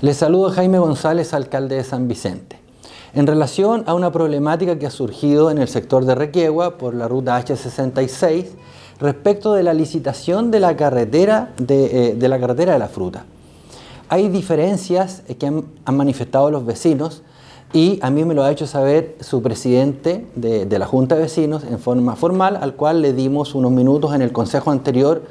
Les saludo Jaime González, alcalde de San Vicente. En relación a una problemática que ha surgido en el sector de Requiegua por la ruta H66 respecto de la licitación de la carretera eh, de, la, carretera de la fruta. Hay diferencias que han, manifestado los vecinos y a mí me lo ha hecho saber su presidente de, la Junta de Vecinos en forma formal, al cual le dimos unos minutos en el consejo anterior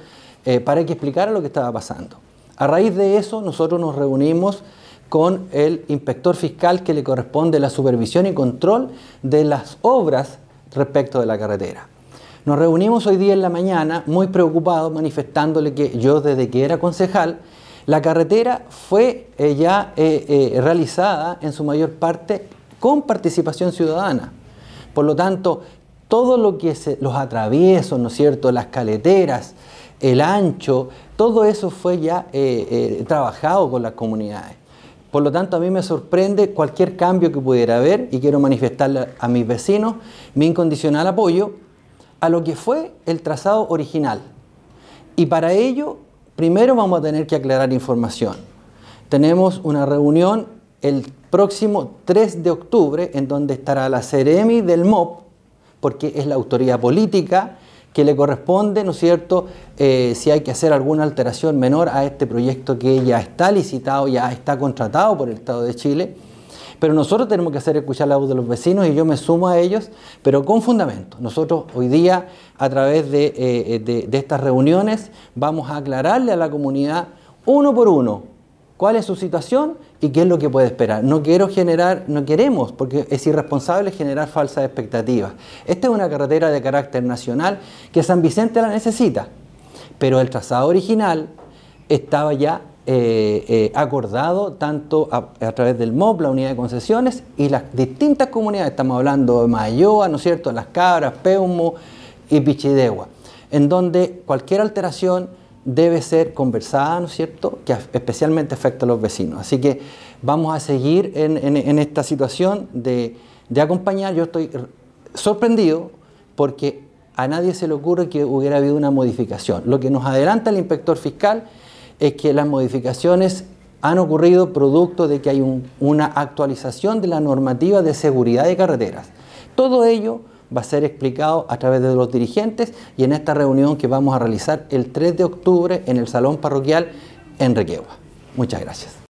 eh, para que explicara lo que estaba pasando. A raíz de eso, nosotros nos reunimos con el inspector fiscal que le corresponde la supervisión y control de las obras respecto de la carretera. Nos reunimos hoy día en la mañana muy preocupados, manifestándole que yo desde que era concejal, la carretera fue eh, ya eh, eh, realizada en su mayor parte con participación ciudadana. Por lo tanto, todo lo que se, los atraviesos, ¿no es cierto?, las caleteras, el ancho, todo eso fue ya eh, eh, trabajado con las comunidades. Por lo tanto, a mí me sorprende cualquier cambio que pudiera haber y quiero manifestarle a mis vecinos mi incondicional apoyo a lo que fue el trazado original. Y para ello, primero vamos a tener que aclarar información. Tenemos una reunión el próximo 3 de octubre en donde estará la Ceremi del MOP, porque es la autoridad política que le corresponde, ¿no es cierto?, eh, si hay que hacer alguna alteración menor a este proyecto que ya está licitado, ya está contratado por el Estado de Chile. Pero nosotros tenemos que hacer escuchar la voz de los vecinos y yo me sumo a ellos, pero con fundamento. Nosotros hoy día, a través de eh, eh, estas reuniones, vamos a aclararle a la comunidad uno por uno cuál es su situación y qué es lo que puede esperar. No quiero generar, no queremos, porque es irresponsable generar falsas expectativas. Esta es una carretera de carácter nacional que San Vicente la necesita, pero el trazado original estaba ya eh, eh, acordado tanto a, través del MOP, la unidad de concesiones, y las distintas comunidades, estamos hablando de Mayoa, ¿no es cierto?, Las Cabras, Peumo y Pichidegua, en donde cualquier alteración debe ser conversada, ¿no es cierto?, que especialmente afecta a los vecinos. Así que vamos a seguir en, esta situación de, acompañar. Yo estoy sorprendido porque a nadie se le ocurre que hubiera habido una modificación. Lo que nos adelanta el inspector fiscal es que las modificaciones han ocurrido producto de que hay una actualización de la normativa de seguridad de carreteras. Todo ello va a ser explicado a través de los dirigentes y en esta reunión que vamos a realizar el 3 de octubre en el Salón Parroquial en Requegua. Muchas gracias.